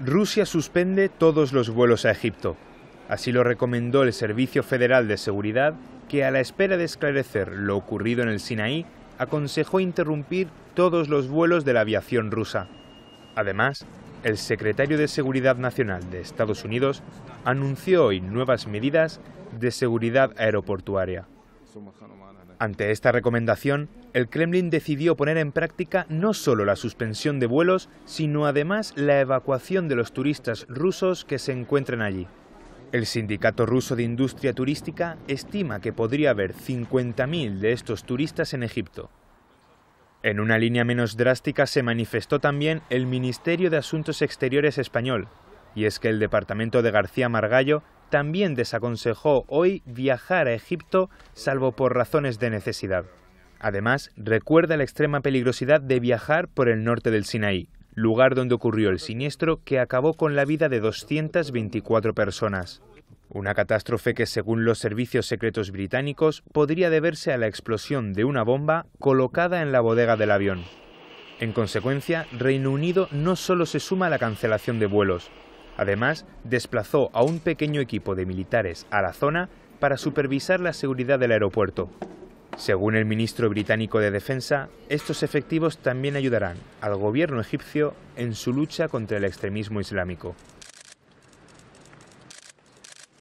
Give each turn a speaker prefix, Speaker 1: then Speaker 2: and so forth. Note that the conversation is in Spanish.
Speaker 1: Rusia suspende todos los vuelos a Egipto. Así lo recomendó el Servicio Federal de Seguridad, que a la espera de esclarecer lo ocurrido en el Sinaí, aconsejó interrumpir todos los vuelos de la aviación rusa. Además, el secretario de Seguridad Nacional de Estados Unidos anunció hoy nuevas medidas de seguridad aeroportuaria. Ante esta recomendación, el Kremlin decidió poner en práctica no solo la suspensión de vuelos, sino además la evacuación de los turistas rusos que se encuentran allí. El Sindicato Ruso de Industria Turística estima que podría haber 50.000 de estos turistas en Egipto. En una línea menos drástica se manifestó también el Ministerio de Asuntos Exteriores español, y es que el departamento de García Margallo también desaconsejó hoy viajar a Egipto salvo por razones de necesidad. Además, recuerda la extrema peligrosidad de viajar por el norte del Sinaí, lugar donde ocurrió el siniestro que acabó con la vida de 224 personas. Una catástrofe que, según los servicios secretos británicos, podría deberse a la explosión de una bomba colocada en la bodega del avión. En consecuencia, Reino Unido no solo se suma a la cancelación de vuelos, Además, desplazó a un pequeño equipo de militares a la zona para supervisar la seguridad del aeropuerto. Según el ministro británico de Defensa, estos efectivos también ayudarán al gobierno egipcio en su lucha contra el extremismo islámico.